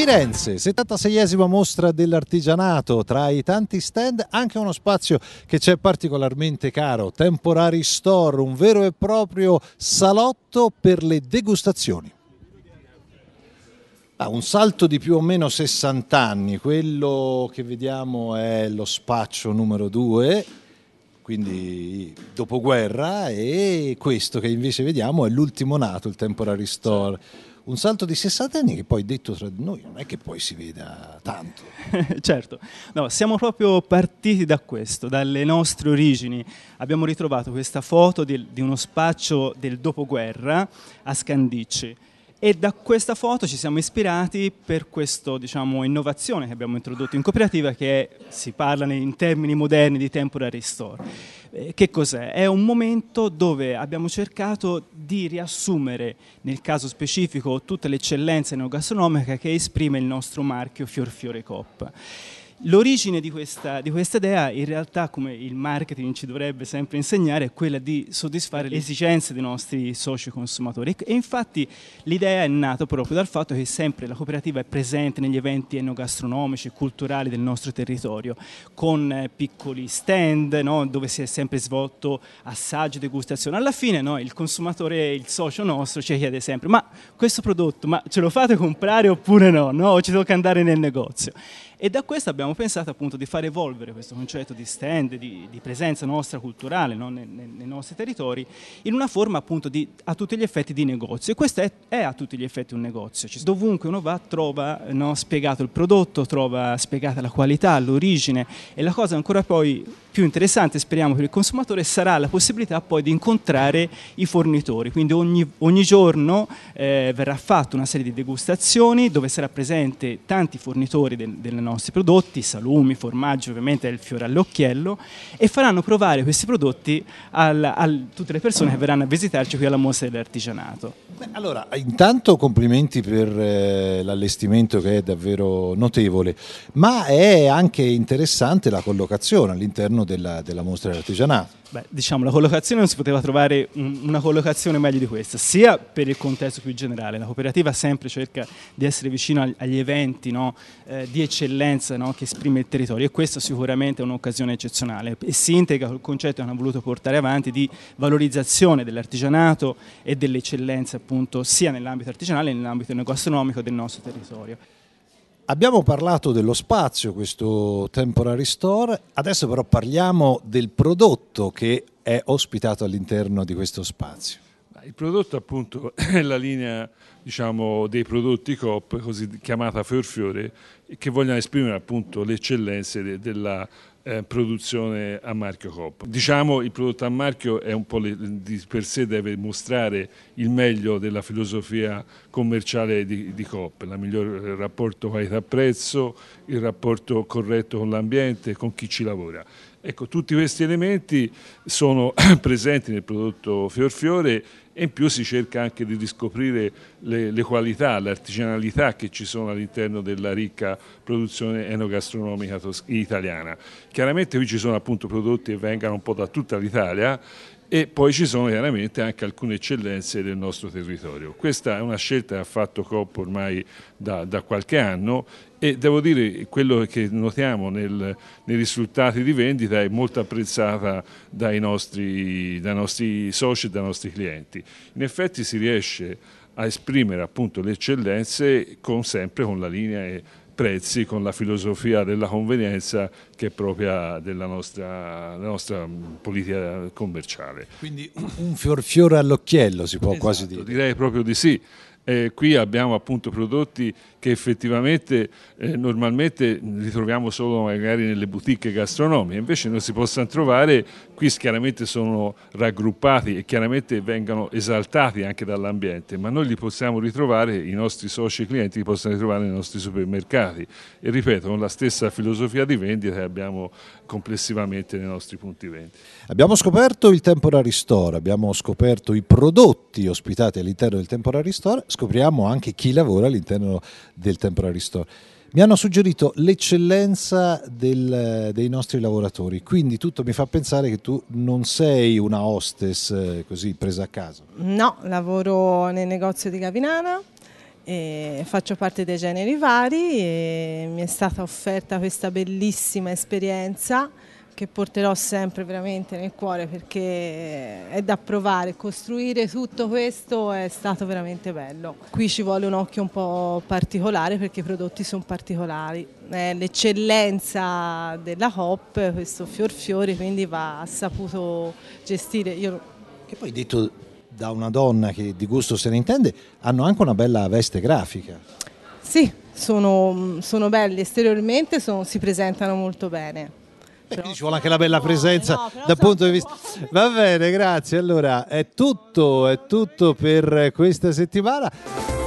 Firenze, 76esima mostra dell'artigianato, tra i tanti stand anche uno spazio che c'è particolarmente caro, Temporary Store, un vero e proprio salotto per le degustazioni. Ah, un salto di più o meno 60 anni, quello che vediamo è lo spaccio numero 2, quindi dopoguerra, e questo che invece vediamo è l'ultimo nato, il Temporary Store un salto di 60 anni che poi detto tra di noi non è che poi si veda tanto. certo, no, siamo proprio partiti da questo, dalle nostre origini. Abbiamo ritrovato questa foto di, di uno spaccio del dopoguerra a Scandicci. E da questa foto ci siamo ispirati per questa diciamo, innovazione che abbiamo introdotto in cooperativa che è, si parla in termini moderni di temporary store eh, che cos'è? È un momento dove abbiamo cercato di riassumere, nel caso specifico, tutte le eccellenze neogastronomiche che esprime il nostro marchio Fior Fiore Coppa. L'origine di questa, di questa, idea in realtà, come il marketing ci dovrebbe sempre insegnare, è quella di soddisfare le esigenze dei nostri soci consumatori e infatti l'idea è nata proprio dal fatto che sempre la cooperativa è presente negli eventi enogastronomici e culturali del nostro territorio, con eh, piccoli stand no, dove si è sempre svolto assaggio, e degustazione. Alla fine no, il consumatore, il socio nostro ci chiede sempre ma questo prodotto ma ce lo fate comprare oppure no? no? O ci devo andare nel negozio? e da questo abbiamo pensato appunto di far evolvere questo concetto di stand, di, di presenza nostra culturale no? nei, nei, nostri territori, in una forma appunto di, a tutti gli effetti di negozio. E questo è, è a tutti gli effetti un negozio. Cioè, dovunque uno va trova no, spiegato il prodotto, trova spiegata la qualità, l'origine e la cosa ancora poi più interessante, speriamo, per il consumatore sarà la possibilità poi di incontrare i fornitori. Quindi ogni, ogni giorno eh, verrà fatta una serie di degustazioni dove sarà presente tanti fornitori del, dei nostri prodotti, salumi, formaggi, ovviamente è il fiore all'occhiello, e faranno provare questi prodotti a tutte le persone che verranno a visitarci qui alla Mostra dell'Artigianato allora, intanto complimenti per eh, l'allestimento che è davvero notevole, ma è anche interessante la collocazione all'interno della, della mostra dell'artigianato. Beh, diciamo, la collocazione non si poteva trovare un, una collocazione meglio di questa, sia per il contesto più generale, la cooperativa sempre cerca di essere vicino ag agli eventi no, eh, di eccellenza no, che esprime il territorio e questa sicuramente è un'occasione eccezionale e si integra col concetto che hanno voluto portare avanti di valorizzazione dell'artigianato e dell'eccellenza appunto sia nell'ambito artigianale che nell'ambito gastronomico del nostro territorio. Abbiamo parlato dello spazio, questo temporary store, adesso però parliamo del prodotto che è ospitato all'interno di questo spazio. Il prodotto appunto è la linea diciamo, dei prodotti COP, così chiamata Fiorfiore, che vogliono esprimere appunto le eccellenze de della eh, produzione a marchio COP. Diciamo il prodotto a marchio è un po' le, di per sé deve mostrare il meglio della filosofia commerciale di, di COP, il miglior eh, rapporto qualità-prezzo, il rapporto corretto con l'ambiente, con chi ci lavora. Ecco, tutti questi elementi sono presenti nel prodotto Fiorfiore e in più si cerca anche di riscoprire le, le qualità, l'artigianalità che ci sono all'interno della ricca produzione enogastronomica italiana. Chiaramente qui ci sono appunto prodotti che vengono un po' da tutta l'Italia e poi ci sono chiaramente anche alcune eccellenze del nostro territorio. Questa è una scelta che ha fatto COP ormai da, da qualche anno e devo dire quello che notiamo nel, nei risultati di vendita è molto apprezzata dai nostri, dai nostri soci e dai nostri clienti. In effetti si riesce a esprimere appunto le eccellenze con, sempre con la linea e prezzi con la filosofia della convenienza che è propria della nostra, della nostra mm, politica commerciale. Quindi un fior fiore all'occhiello si può esatto, quasi dire. Direi proprio di sì. Eh, qui abbiamo appunto prodotti che effettivamente eh, normalmente li troviamo solo magari nelle boutique gastronomiche, invece non si possono trovare, qui chiaramente sono raggruppati e chiaramente vengono esaltati anche dall'ambiente, ma noi li possiamo ritrovare, i nostri soci e clienti li possono ritrovare nei nostri supermercati e ripeto con la stessa filosofia di vendita che abbiamo complessivamente nei nostri punti vendita. Abbiamo scoperto il Temporary Store, abbiamo scoperto i prodotti ospitati all'interno del Temporary Store, scopriamo anche chi lavora all'interno del Temporary Store. Mi hanno suggerito l'eccellenza del, dei nostri lavoratori, quindi tutto mi fa pensare che tu non sei una hostess eh, così presa a caso. No, lavoro nel negozio di Gavinana, faccio parte dei generi vari e mi è stata offerta questa bellissima esperienza che porterò sempre veramente nel cuore perché è da provare, costruire tutto questo è stato veramente bello. Qui ci vuole un occhio un po' particolare perché i prodotti sono particolari, è l'eccellenza della COP, questo fior fiori, quindi va saputo gestire. Io... Che poi detto da una donna che di gusto se ne intende, hanno anche una bella veste grafica. Sì, sono, sono belli, esteriormente sono, si presentano molto bene. Quindi ci vuole anche la bella presenza no, dal punto di vista. Va bene, grazie. Allora è tutto, è tutto per questa settimana.